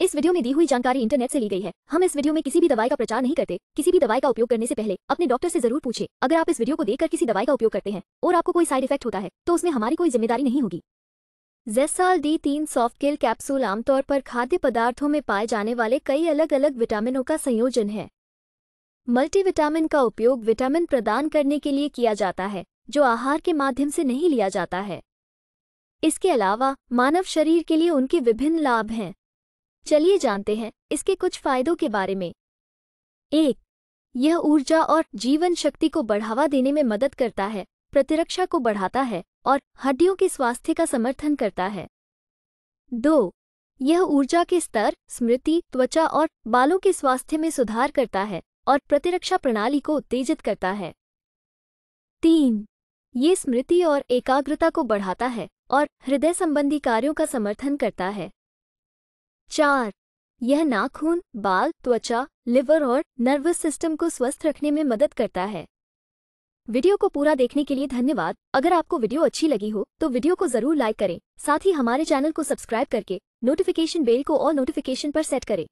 इस वीडियो में दी हुई जानकारी इंटरनेट से ली गई है हम इस वीडियो में किसी भी दवाई का प्रचार नहीं करते किसी भी दवाई का उपयोग करने से पहले अपने डॉक्टर से जरूर पूछे अगर आप इस वीडियो को देखकर किसी दवाई का उपयोग करते हैं और आपको कोई साइड इफेक्ट होता है तो उसमें हमारी कोई जिम्मेदारी नहीं होगी जेसाल डी तीन सॉफ्ट कैप्सूल आमतौर पर खाद्य पदार्थों में पाए जाने वाले कई अलग अलग विटामिनों का संयोजन है मल्टीविटामिन का उपयोग विटामिन प्रदान करने के लिए किया जाता है जो आहार के माध्यम से नहीं लिया जाता है इसके अलावा मानव शरीर के लिए उनके विभिन्न लाभ हैं चलिए जानते हैं इसके कुछ फायदों के बारे में एक यह ऊर्जा और जीवन शक्ति को बढ़ावा देने में मदद करता है प्रतिरक्षा को बढ़ाता है और हड्डियों के स्वास्थ्य का समर्थन करता है दो यह ऊर्जा के स्तर स्मृति त्वचा और बालों के स्वास्थ्य में सुधार करता है और प्रतिरक्षा प्रणाली को उत्तेजित करता है तीन ये स्मृति और एकाग्रता को बढ़ाता है और हृदय संबंधी कार्यों का समर्थन करता है चार यह नाखून बाल त्वचा लिवर और नर्वस सिस्टम को स्वस्थ रखने में मदद करता है वीडियो को पूरा देखने के लिए धन्यवाद अगर आपको वीडियो अच्छी लगी हो तो वीडियो को जरूर लाइक करें साथ ही हमारे चैनल को सब्सक्राइब करके नोटिफिकेशन बेल को और नोटिफिकेशन पर सेट करें